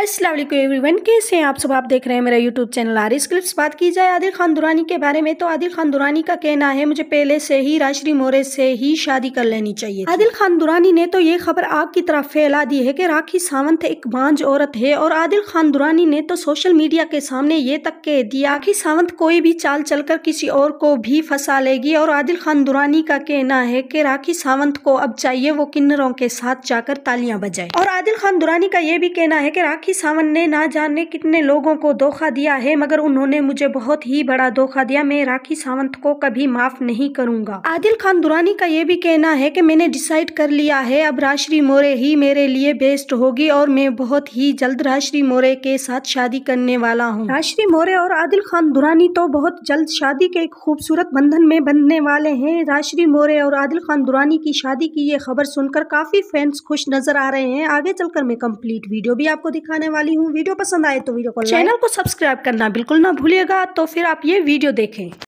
अस्सलाम वालेकुम वन कैसे हैं आप सब आप देख रहे हैं मेरा यूट्यूब चैनल आरिस क्लिप्स बात की जाए आदिल खान दुरानी के बारे में तो आदिल खान दुरानी का कहना है मुझे पहले से ही राशरी मोरे से ही शादी कर लेनी चाहिए आदिल खान दुरानी ने तो ये खबर आग की तरफ फैला दी है कि राखी सावंत एक बांझ औरत है और आदिल खान दुरानी ने तो सोशल मीडिया के सामने ये तक कह दिया राखी सावंत कोई भी चाल कर किसी और को भी फंसा लेगी और आदिल खान दुरानी का कहना है की राखी सावंत को अब चाहिए वो किन्नरों के साथ जाकर तालियां बजाए और आदिल खान दुरानी का ये भी कहना है की राखी राखी सावन ने ना जाने कितने लोगों को धोखा दिया है मगर उन्होंने मुझे बहुत ही बड़ा धोखा दिया मैं राखी सावंत को कभी माफ नहीं करूंगा आदिल खान दुरानी का ये भी कहना है कि मैंने डिसाइड कर लिया है अब राश्री मोरे ही मेरे लिए बेस्ट होगी और मैं बहुत ही जल्द राश्री मोरे के साथ शादी करने वाला हूँ राश्री मोरे और आदिल खान दुरानी तो बहुत जल्द शादी के एक खूबसूरत बंधन में बंधने वाले है राश्री मोरे और आदिल खान दुरानी की शादी की ये खबर सुनकर काफी फैंस खुश नजर आ रहे हैं आगे चलकर मैं कम्प्लीट वीडियो भी आपको दिखाने बताने वाली हूँ वीडियो पसंद आए तो वीडियो को चैनल को सब्सक्राइब करना बिल्कुल ना भूलिएगा तो फिर आप ये वीडियो देखें